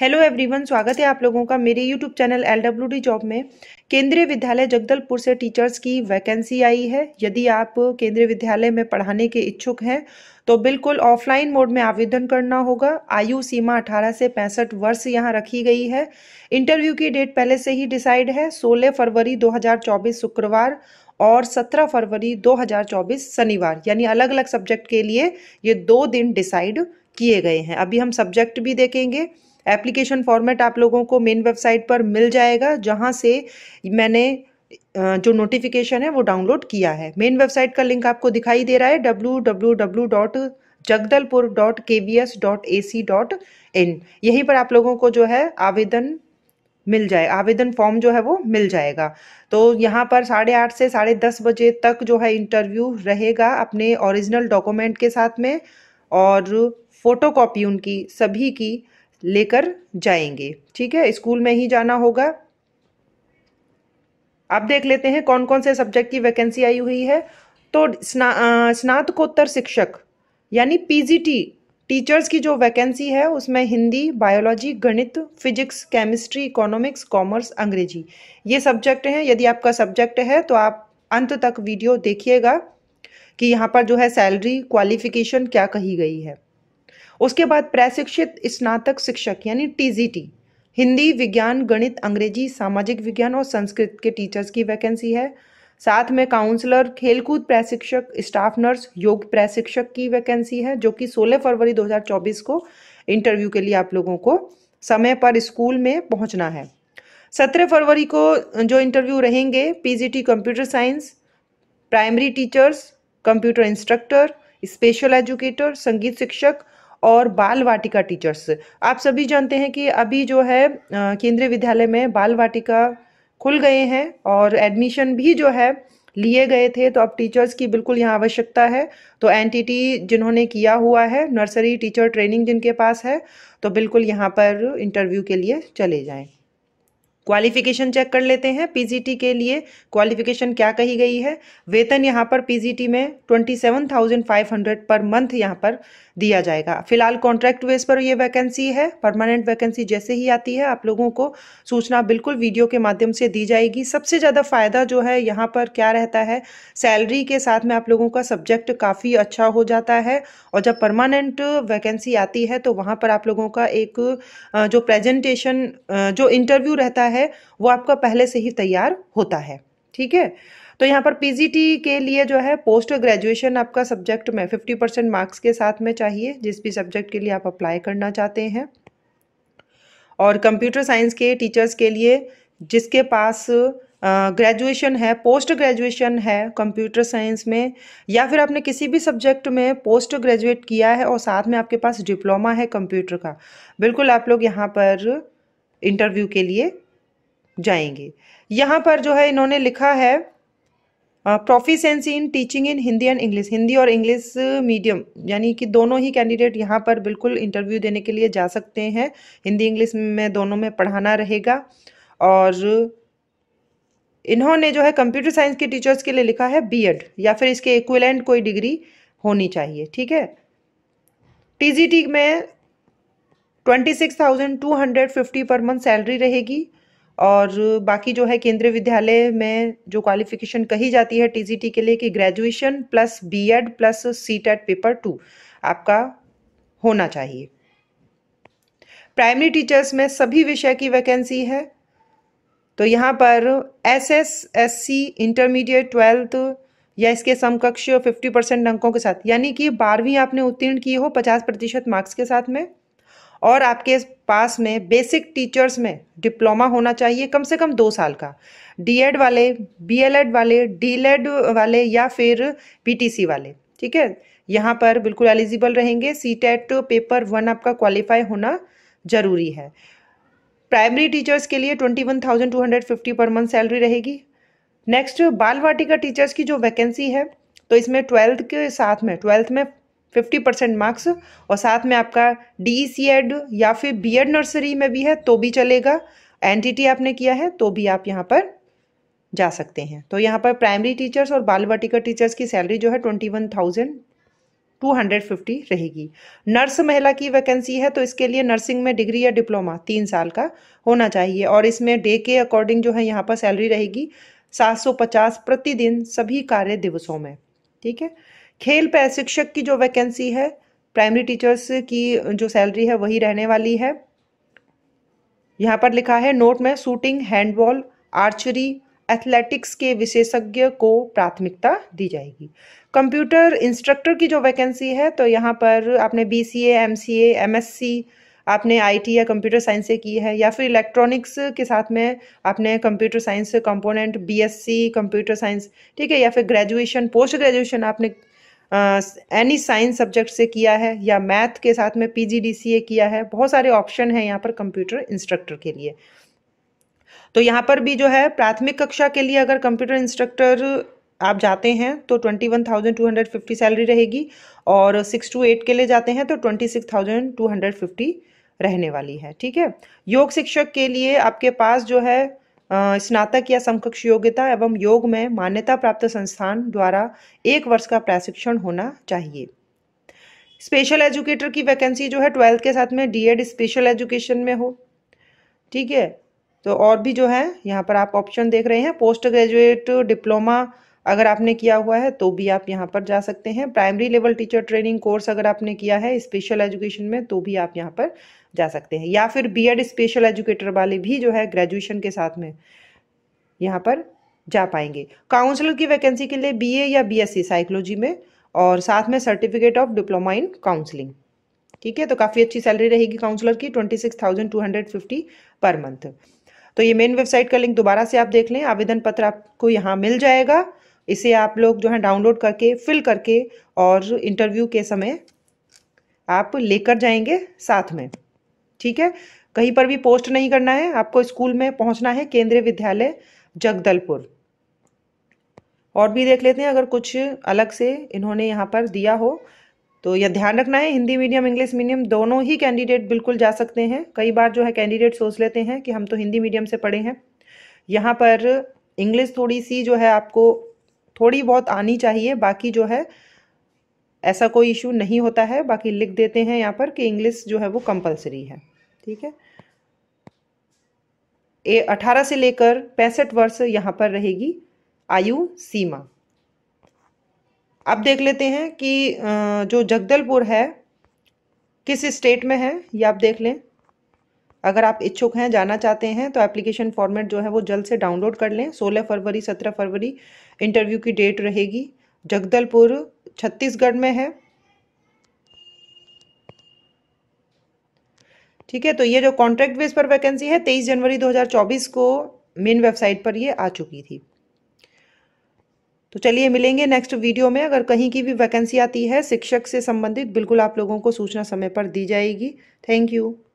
hello everyone स्वागत है आप लोगों का मेरे यूट्यूब चैनल एल जॉब में केंद्रीय विद्यालय जगदलपुर से टीचर्स की वैकेंसी आई है यदि आप केंद्रीय विद्यालय में पढ़ाने के इच्छुक हैं तो बिल्कुल ऑफलाइन मोड में आवेदन करना होगा आयु सीमा 18 से पैंसठ वर्ष यहाँ रखी गई है इंटरव्यू की डेट पहले से ही डिसाइड है सोलह फरवरी दो शुक्रवार और 17 फरवरी 2024 शनिवार यानी अलग अलग सब्जेक्ट के लिए ये दो दिन डिसाइड किए गए हैं अभी हम सब्जेक्ट भी देखेंगे एप्लीकेशन फॉर्मेट आप लोगों को मेन वेबसाइट पर मिल जाएगा जहाँ से मैंने जो नोटिफिकेशन है वो डाउनलोड किया है मेन वेबसाइट का लिंक आपको दिखाई दे रहा है W W W dot Jagdalpur dot K V S dot A C dot in यहीं पर आप लोगों को जो है आवेदन मिल जाए आवेदन फॉर्म जो है वो मिल जाएगा तो यहाँ पर साढ़े आठ से साढ़े दस बजे तक जो है इंटरव्यू रहेगा अपने ओरिजिनल डॉक्यूमेंट के साथ में और फोटो कॉपी उनकी सभी की लेकर जाएंगे ठीक है स्कूल में ही जाना होगा आप देख लेते हैं कौन कौन से सब्जेक्ट की वैकेंसी आई हुई है तो स्ना स्नातकोत्तर शिक्षक यानी पीजीटी टीचर्स की जो वैकेंसी है उसमें हिंदी बायोलॉजी गणित फिजिक्स केमिस्ट्री इकोनॉमिक्स कॉमर्स अंग्रेजी ये सब्जेक्ट हैं यदि आपका सब्जेक्ट है तो आप अंत तक वीडियो देखिएगा कि यहाँ पर जो है सैलरी क्वालिफिकेशन क्या कही गई है उसके बाद प्रशिक्षित स्नातक शिक्षक यानी टीजीटी हिंदी विज्ञान गणित अंग्रेजी सामाजिक विज्ञान और संस्कृत के टीचर्स की वैकेंसी है साथ में काउंसलर खेलकूद प्रशिक्षक स्टाफ नर्स योग प्रशिक्षक की वैकेंसी है जो कि 16 फरवरी 2024 को इंटरव्यू के लिए आप लोगों को समय पर स्कूल में पहुंचना है 17 फरवरी को जो इंटरव्यू रहेंगे PGT computer science primary teachers computer instructor special educator संगीत शिक्षक और बाल वाटिका टीचर्स आप सभी जानते हैं कि अभी जो है केंद्रीय विद्यालय में बाल वाटिका खुल गए हैं और एडमिशन भी जो है लिए गए थे तो अब टीचर्स की बिल्कुल यहाँ आवश्यकता है तो एनटीटी जिन्होंने किया हुआ है नर्सरी टीचर ट्रेनिंग जिनके पास है तो बिल्कुल यहाँ पर इंटरव्यू के लिए चले जाएं क्वालिफिकेशन चेक कर लेते हैं पीजीटी के लिए क्वालिफिकेशन क्या कही गई है वेतन यहाँ पर पीजीटी में twenty seven thousand five hundred per month यहाँ पर दिया जाएगा फिलहाल कॉन्ट्रैक्ट बेस पर ये वैकेंसी है परमानेंट वैकेंसी जैसे ही आती है आप लोगों को सूचना बिल्कुल वीडियो के माध्यम से दी जाएगी सबसे ज़्यादा फायदा जो है यहाँ पर क्या रहता है सैलरी के साथ में आप लोगों का सब्जेक्ट काफ़ी अच्छा हो जाता है और जब परमानेंट वैकेंसी आती है तो वहाँ पर आप लोगों का एक जो प्रेजेंटेशन जो इंटरव्यू रहता है होता है वो आपका पहले से ही तैयार होता है ठीक है तो यहाँ पर पीजीटी के लिए जो है पोस्ट ग्रेजुएशन आपका सब्जेक्ट में 50 परसेंट मार्क्स के साथ में चाहिए जिस भी सब्जेक्ट के लिए आप अप्लाई करना चाहते हैं और कंप्यूटर साइंस के टीचर्स के लिए जिसके पास ग्रेजुएशन है पोस्ट ग्रेजुएशन है कंप्यूटर साइंस में या फिर आपने किसी भी सब्जेक्ट में पोस्ट ग्रेजुएट किया है और साथ में आपके पास डिप्लोमा है कंप्यूटर का बिल्कुल आप लोग यहाँ पर इंटरव्यू के लिए जाएंगे यहाँ पर जो है इन्होंने लिखा है proficiency in teaching in Hindi and English Hindi और इंग्लिश मीडियम यानी कि दोनों ही कैंडिडेट यहाँ पर बिल्कुल इंटरव्यू देने के लिए जा सकते हैं हिंदी इंग्लिश में दोनों में पढ़ाना रहेगा और इन्होंने जो है कंप्यूटर साइंस के टीचर्स के लिए लिखा है बीएड या फिर इसके इक्विलेंट कोई डिग्री होनी चाहिए ठीक है टीजीटी में twenty six thousand two hundred fifty per month salary रहेगी और बाकी जो है केंद्रीय विद्यालय में जो क्वालिफिकेशन कही जाती है टीजीटी के लिए कि graduation plus BEd plus C TET paper two आपका होना चाहिए प्राइमरी टीचर्स में सभी विषय की वैकेंसी है तो यहाँ पर S S S C intermediate twelfth या इसके समकक्ष 50 परसेंट अंकों के साथ यानी कि बारहवीं आपने उत्तीर्ण की हो 50 प्रतिशत मार्क्स के साथ में और आपके पास में बेसिक टीचर्स में डिप्लोमा होना चाहिए कम से कम दो साल का डीएड वाले बीएलएड वाले डीलेड वाले या फिर पीटीसी वाले ठीक है यहाँ पर बिल्कुल एलिजिबल रहेंगे सी टेट पेपर वन आपका क्वालिफाई होना ज़रूरी है प्राइमरी टीचर्स के लिए twenty one thousand two hundred fifty per month salary रहेगी नेक्स्ट बाल वाटिका टीचर्स की जो वैकेंसी है तो इसमें ट्वेल्थ के साथ में ट्वेल्थ में फिफ्टी परसेंट मार्क्स और साथ में आपका डी सी एड या फिर बी एड नर्सरी में भी है तो भी चलेगा एन आपने किया है तो भी आप यहाँ पर जा सकते हैं तो यहाँ पर प्राइमरी टीचर्स और बाल वाटिका टीचर्स की सैलरी जो है twenty one thousand two hundred fifty रहेगी नर्स महिला की वैकेंसी है तो इसके लिए नर्सिंग में डिग्री या डिप्लोमा तीन साल का होना चाहिए और इसमें डे के अकॉर्डिंग जो है यहाँ पर सैलरी रहेगी सात सौ पचास प्रतिदिन सभी कार्य दिवसों में ठीक है खेल प्रशिक्षक की जो वैकेंसी है प्राइमरी टीचर्स की जो सैलरी है वही रहने वाली है यहाँ पर लिखा है नोट में शूटिंग हैंडबॉल आर्चरी एथलेटिक्स के विशेषज्ञ को प्राथमिकता दी जाएगी कंप्यूटर इंस्ट्रक्टर की जो वैकेंसी है तो यहाँ पर आपने B C A M C A M S C आपने आईटी या कंप्यूटर साइंस से की है या फिर इलेक्ट्रॉनिक्स के साथ में आपने computer science component BSc computer science ठीक है या फिर ग्रेजुएशन पोस्ट ग्रेजुएशन आपने एनी साइंस सब्जेक्ट से किया है या मैथ के साथ में पी किया है बहुत सारे ऑप्शन हैं यहाँ पर कंप्यूटर इंस्ट्रक्टर के लिए तो यहाँ पर भी जो है प्राथमिक कक्षा के लिए अगर कंप्यूटर इंस्ट्रक्टर आप जाते हैं तो twenty one thousand two hundred fifty salary रहेगी और सिक्स टू एट के लिए जाते हैं तो twenty six thousand two hundred fifty रहने वाली है ठीक है योग शिक्षक के लिए आपके पास जो है स्नातक या समकक्ष योग्यता एवं योग में मान्यता प्राप्त संस्थान द्वारा एक वर्ष का प्रशिक्षण होना चाहिए स्पेशल एजुकेटर की वैकेंसी जो है ट्वेल्थ के साथ में डीएड स्पेशल एजुकेशन में हो ठीक है तो और भी जो है यहाँ पर आप ऑप्शन देख रहे हैं पोस्ट ग्रेजुएट डिप्लोमा अगर आपने किया हुआ है तो भी आप यहाँ पर जा सकते हैं primary level teacher training course अगर आपने किया है स्पेशल एजुकेशन में तो भी आप यहाँ पर जा सकते हैं या फिर बीएड स्पेशल एजुकेटर वाले भी जो है ग्रेजुएशन के साथ में यहाँ पर जा पाएंगे काउंसलर की वैकेंसी के लिए बी या बीएससी साइकोलॉजी में और साथ में certificate of diploma in counselling ठीक है तो काफ़ी अच्छी सैलरी रहेगी काउंसलर की twenty six thousand two hundred fifty per month तो ये मेन वेबसाइट का लिंक दोबारा से आप देख लें आवेदन पत्र आपको यहाँ मिल जाएगा इसे आप लोग जो है डाउनलोड करके फिल करके और इंटरव्यू के समय आप लेकर जाएंगे साथ में ठीक है कहीं पर भी पोस्ट नहीं करना है आपको स्कूल में पहुंचना है केंद्रीय विद्यालय जगदलपुर और भी देख लेते हैं अगर कुछ अलग से इन्होंने यहाँ पर दिया हो तो यह ध्यान रखना है हिंदी मीडियम इंग्लिश मीडियम दोनों ही कैंडिडेट बिल्कुल जा सकते हैं कई बार जो है कैंडिडेट सोच लेते हैं कि हम तो हिंदी मीडियम से पढ़े हैं यहाँ पर इंग्लिश थोड़ी सी जो है आपको थोड़ी बहुत आनी चाहिए बाकी जो है ऐसा कोई इशू नहीं होता है बाकी लिख देते हैं यहाँ पर कि इंग्लिश जो है वो कंपलसरी है ठीक है ए अठारह से लेकर पैंसठ वर्ष यहाँ पर रहेगी आयु सीमा अब देख लेते हैं कि जो जगदलपुर है किस स्टेट में है ये आप देख लें अगर आप इच्छुक हैं जाना चाहते हैं तो एप्लीकेशन फॉर्मेट जो है वो जल्द से डाउनलोड कर लें 16 फरवरी 17 फरवरी इंटरव्यू की डेट रहेगी जगदलपुर छत्तीसगढ़ में है ठीक है तो ये जो कॉन्ट्रैक्ट बेस पर वैकेंसी है 23 जनवरी 2024 को मेन वेबसाइट पर ये आ चुकी थी तो चलिए मिलेंगे नेक्स्ट वीडियो में अगर कहीं की भी वैकेंसी आती है शिक्षक से संबंधित बिल्कुल आप लोगों को सूचना समय पर दी जाएगी थैंक यू